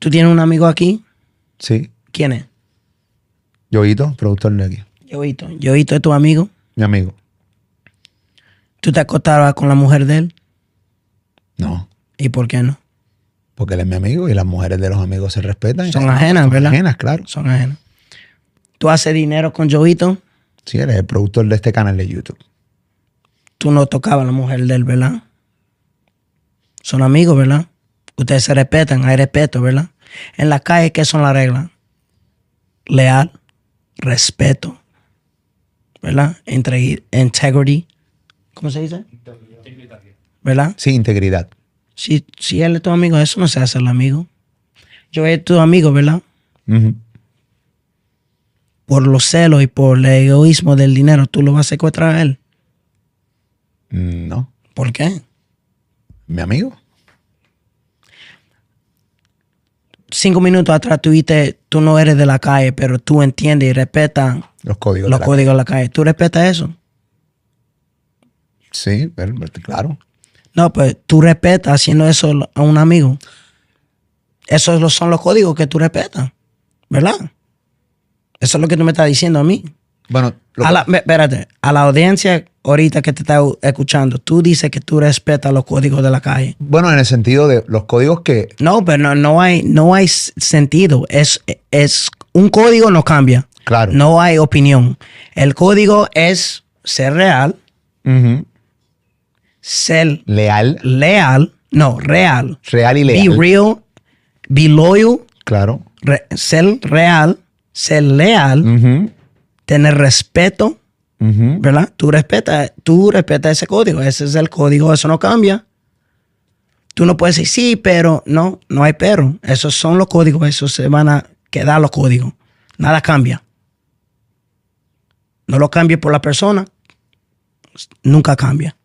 ¿Tú tienes un amigo aquí? Sí. ¿Quién es? Yoito, productor de aquí. Yoito. Yoito es tu amigo. Mi amigo. ¿Tú te acostabas con la mujer de él? No. ¿Y por qué no? Porque él es mi amigo y las mujeres de los amigos se respetan. Son ajenas, ¿verdad? Son ajenas, claro. Son ajenas. ¿Tú haces dinero con Yoito? Sí, eres el productor de este canal de YouTube. Tú no tocabas a la mujer de él, ¿verdad? Son amigos, ¿verdad? Ustedes se respetan, hay respeto, ¿verdad? En la calle, ¿qué son las reglas? Leal, respeto, ¿verdad? integrity. ¿Cómo se dice? Integridad. ¿Verdad? Sí, integridad. Si, si él es tu amigo, eso no se hace el amigo. Yo es tu amigo, ¿verdad? Por los celos y por el egoísmo del dinero, ¿tú lo vas a secuestrar a él? Mm, no. ¿Por qué? Mi amigo. cinco minutos atrás tuviste, tú no eres de la calle, pero tú entiendes y respetas los códigos, los de, la códigos la calle. ¿Tú respetas eso? Sí, claro. No, pues tú respetas haciendo eso a un amigo. Esos son los códigos que tú respetas, ¿verdad? Eso es lo que tú me estás diciendo a mí. Bueno, a la, espérate, a la audiencia ahorita que te está escuchando, tú dices que tú respetas los códigos de la calle. Bueno, en el sentido de los códigos que... No, pero no, hay, no hay sentido. Es, es un código no cambia. Claro. No hay opinión. El código es ser real, ser leal. Leal. No, real. Real y leal. Be real, be loyal. Claro. ser real, ser leal tener respeto, ¿verdad? Tú respetas, tú respetas ese código, ese es el código, eso no cambia. Tú no puedes decir sí, pero no, no hay pero. Esos son los códigos, esos se van a quedar los códigos. Nada cambia. No lo cambie por la persona, nunca cambia.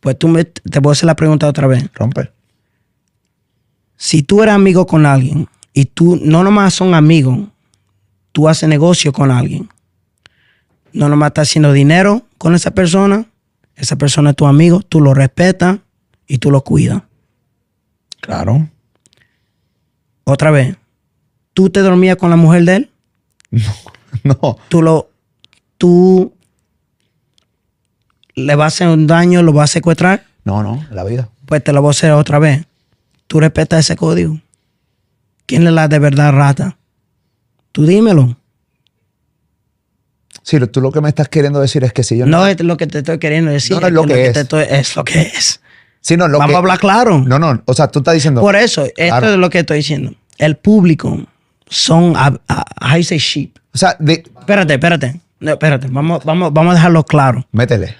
Pues tú me, te voy a hacer la pregunta otra vez. Rompe. Si tú eres amigo con alguien y tú no nomás son amigos, tú haces negocio con alguien. No nomás estás haciendo dinero con esa persona, esa persona es tu amigo, tú lo respetas y tú lo cuidas. Claro. Otra vez, ¿tú te dormías con la mujer de él? No, Tú lo, tú le vas a hacer un daño, lo vas a secuestrar. No, no, la vida. Pues te lo voy a hacer otra vez. Tú respetas ese código. ¿Quién le la de verdad rata? Tú dímelo. Sí, tú lo que me estás queriendo decir es que si yo no. No es lo que te estoy queriendo decir. No, es, lo que, es. Te estoy, es lo que es. Sí, no, lo Vamos a hablar claro. No, no, o sea, tú estás diciendo. Por eso, esto es lo que estoy diciendo. El público son, hay sheep. O sea, espérate, espérate. espérate, vamos, vamos, vamos a dejarlo claro. Métele.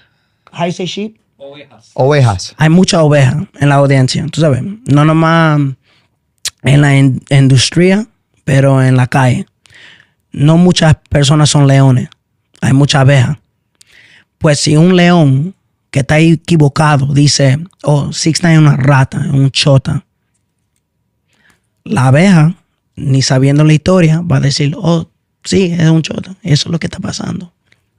High sheep. Ovejas. Ovejas. Hay muchas ovejas en la audiencia, tú sabes. No nomás en la industria, pero en la calle no muchas personas son leones, hay muchas abejas. Pues si un león que está equivocado dice, oh, Sixta es una rata, es un chota, la abeja, ni sabiendo la historia, va a decir, oh, sí, es un chota, eso es lo que está pasando.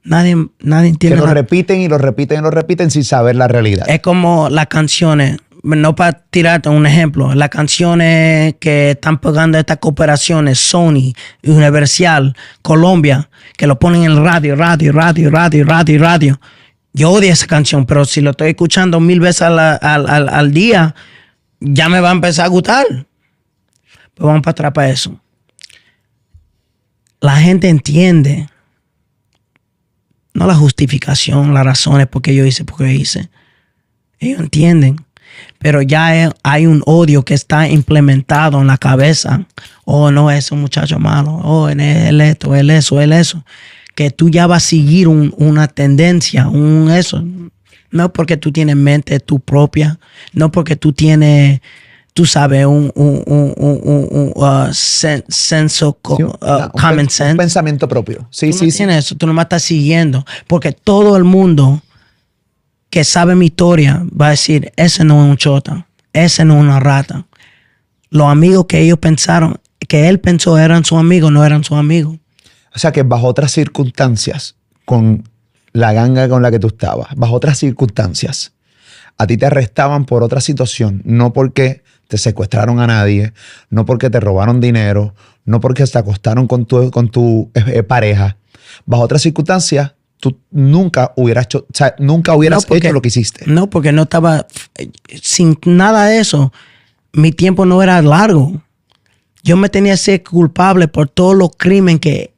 Nadie, nadie entiende. Que lo repiten y lo repiten y lo repiten sin saber la realidad. Es como las canciones no para tirarte un ejemplo, las canciones que están pagando estas cooperaciones, Sony, Universal, Colombia, que lo ponen en radio, radio, radio, radio, radio, radio. Yo odio esa canción, pero si lo estoy escuchando mil veces al, día, ya me va a empezar a gustar. Pero pues vamos para atrás para eso. La gente entiende, no la justificación, las razones por qué yo hice, por qué hice. Ellos entienden pero ya hay un odio que está implementado en la cabeza. Oh, no, es un muchacho malo. Oh, él es esto, él es eso, él es eso. Que tú ya vas a seguir una tendencia, un eso. No porque tú tienes mente tu propia, no porque tú tienes, tú sabes, un, un, un uh, senso, uh, common sense. Un pensamiento propio. Sí, tú sí, no tienes eso, tú nomás estás siguiendo. Porque todo el mundo que sabe mi historia va a decir, ese no es un chota, ese no es una rata. Los amigos que ellos pensaron, que él pensó eran sus amigos, no eran sus amigos. O sea que bajo otras circunstancias, con la ganga con la que tú estabas, bajo otras circunstancias, a ti te arrestaban por otra situación, no porque te secuestraron a nadie, no porque te robaron dinero, no porque se acostaron con tu, con tu eh, eh, pareja. Bajo otras circunstancias, tú nunca hubieras hecho, o sea, nunca hubieras hecho lo que hiciste. No, porque no estaba, sin nada de eso, mi tiempo no era largo. Yo me tenía que ser culpable por todos los crímenes que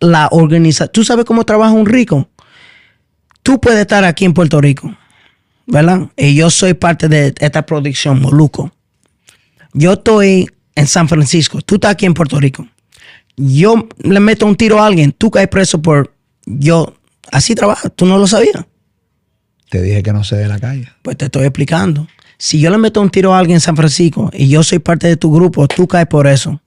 la organización, tú sabes cómo trabaja un rico. Tú puedes estar aquí en Puerto Rico, ¿verdad? Y yo soy parte de esta producción, Moluco. Yo estoy en San Francisco, tú estás aquí en Puerto Rico. Yo le meto un tiro a alguien, tú caes preso por yo así trabajo. Tú no lo sabías. Te dije que no se de la calle. Pues te estoy explicando. Si yo le meto un tiro a alguien en San Francisco y yo soy parte de tu grupo, tú caes por eso.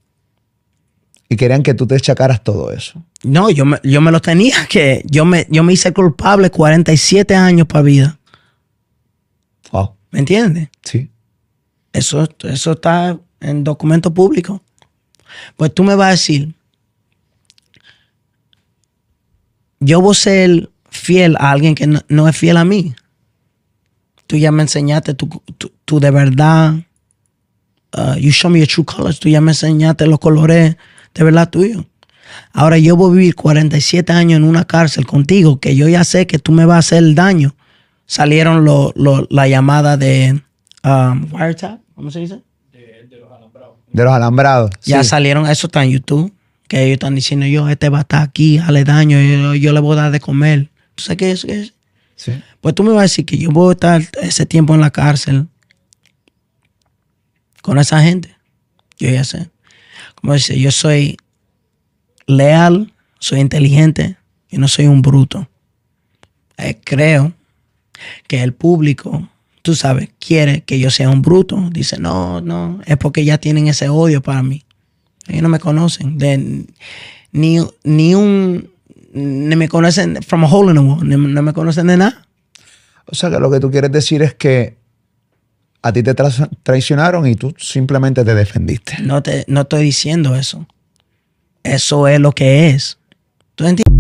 Y querían que tú te echacaras todo eso. No, yo me, yo me lo tenía que. Yo me, yo me hice culpable 47 años para vida. Wow. ¿Me entiendes? Sí. Eso, eso está en documento público. Pues tú me vas a decir, yo voy a ser fiel a alguien que no, es fiel a mí. Tú ya me enseñaste tú, de verdad. Uh, you show me your true colors. Tú ya me enseñaste los colores de verdad tuyo. Ahora yo voy a vivir 47 años en una cárcel contigo, que yo ya sé que tú me vas a hacer daño. Salieron la llamada de um, Wiretap, ¿cómo se dice? De, los alambrados. De los alambrados. Ya salieron, eso está en YouTube que ellos están diciendo, yo, este va a estar aquí, hale daño, yo, le voy a dar de comer. ¿Tú sabes qué es? Pues tú me vas a decir que yo voy a estar ese tiempo en la cárcel con esa gente. Yo ya sé. Como dice, yo soy leal, soy inteligente yo no soy un bruto. Eh, creo que el público, tú sabes, quiere que yo sea un bruto. Dice, no, no, es porque ya tienen ese odio para mí. Ellos no me conocen. ni, un. Ni me conocen from a hole in wall. no me conocen de nada. O sea, que lo que tú quieres decir es que a ti te traicionaron y tú simplemente te defendiste. No, te, no estoy diciendo eso. Eso es lo que es. ¿Tú entiendes?